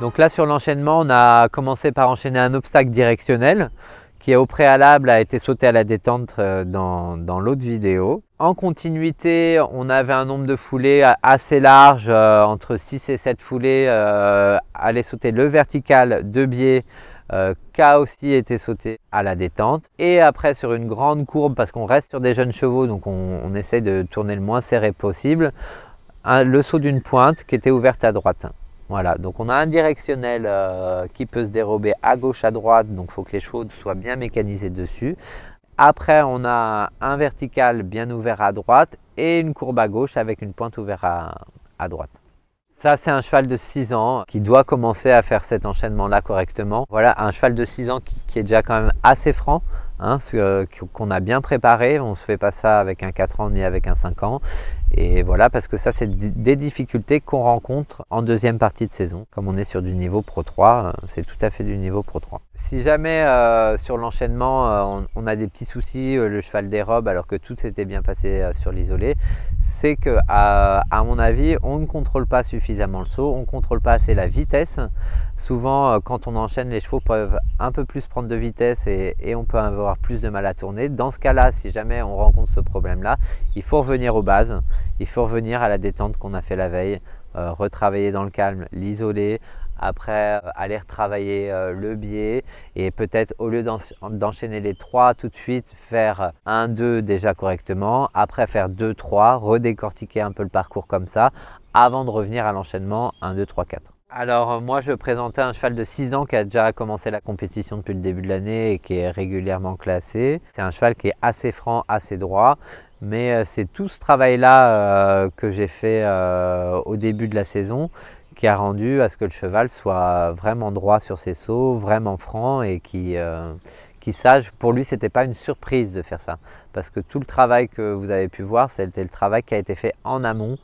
Donc là sur l'enchaînement, on a commencé par enchaîner un obstacle directionnel qui au préalable a été sauté à la détente euh, dans, l'autre vidéo. En continuité, on avait un nombre de foulées assez large, euh, entre 6 et 7 foulées, euh, allait sauter le vertical de biais, qui a aussi été sauté à la détente. Et après sur une grande courbe, parce qu'on reste sur des jeunes chevaux, donc on, essaie de tourner le moins serré possible, le saut d'une pointe qui était ouverte à droite. Voilà, donc on a un directionnel euh, qui peut se dérober à gauche, à droite, donc il faut que les chevaux soient bien mécanisées dessus. Après, on a un vertical bien ouvert à droite et une courbe à gauche avec une pointe ouverte à, droite. Ça, c'est un cheval de 6 ans qui doit commencer à faire cet enchaînement-là correctement. Voilà, un cheval de 6 ans qui est déjà quand même assez franc. Hein, euh, qu'on a bien préparé. On ne se fait pas ça avec un 4 ans ni avec un 5 ans. Et voilà, parce que ça, c'est des difficultés qu'on rencontre en deuxième partie de saison. Comme on est sur du niveau Pro 3, euh, c'est tout à fait du niveau Pro 3. Si jamais euh, sur l'enchaînement, on, a des petits soucis, le cheval dérobe alors que tout s'était bien passé sur l'isolé, c'est que, à, mon avis, on ne contrôle pas suffisamment le saut, on ne contrôle pas assez la vitesse. Souvent, quand on enchaîne, les chevaux peuvent un peu plus prendre de vitesse et on peut avoir plus de mal à tourner. Dans ce cas-là, si jamais on rencontre ce problème-là, il faut revenir aux bases, il faut revenir à la détente qu'on a fait la veille, euh, retravailler dans le calme, l'isoler, après euh, aller retravailler euh, le biais et peut-être au lieu d'enchaîner les trois tout de suite faire un deux déjà correctement après faire deux trois redécortiquer un peu le parcours comme ça avant de revenir à l'enchaînement 1, 2, 3, 4. Alors euh, moi je présentais un cheval de 6 ans qui a déjà commencé la compétition depuis le début de l'année et qui est régulièrement classé. C'est un cheval qui est assez franc, assez droit. Mais euh, c'est tout ce travail-là euh, que j'ai fait au début de la saison qui a rendu à ce que le cheval soit vraiment droit sur ses sauts, vraiment franc et qui, qui sache, pour lui, c'était pas une surprise de faire ça. Parce que tout le travail que vous avez pu voir, c'était le travail qui a été fait en amont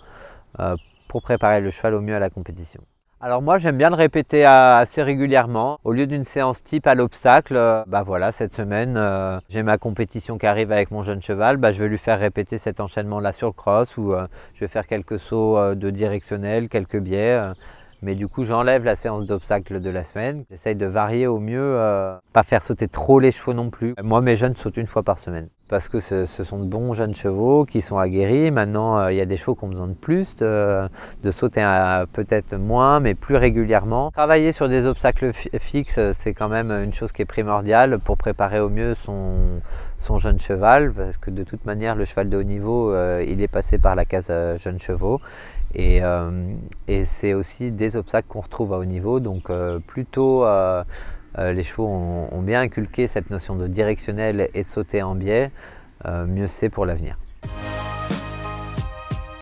pour préparer le cheval au mieux à la compétition. Alors moi j'aime bien le répéter assez régulièrement. Au lieu d'une séance type à l'obstacle, euh, bah voilà, cette semaine euh, j'ai ma compétition qui arrive avec mon jeune cheval, bah je vais lui faire répéter cet enchaînement là sur le cross ou euh, je vais faire quelques sauts de directionnel, quelques biais. mais du coup j'enlève la séance d'obstacle de la semaine. J'essaye de varier au mieux, pas faire sauter trop les chevaux non plus. Moi mes jeunes sautent une fois par semaine parce que ce, sont de bons jeunes chevaux qui sont aguerris. Maintenant, euh, il y a des chevaux qui ont besoin de plus, de, sauter peut-être moins, mais plus régulièrement. Travailler sur des obstacles fixes, c'est quand même une chose qui est primordiale pour préparer au mieux son, jeune cheval, parce que de toute manière, le cheval de haut niveau, euh, il est passé par la case euh, jeunes chevaux. et c'est aussi des obstacles qu'on retrouve à haut niveau, donc plutôt euh, les chevaux ont, bien inculqué cette notion de directionnel et de sauter en biais. Euh, mieux c'est pour l'avenir.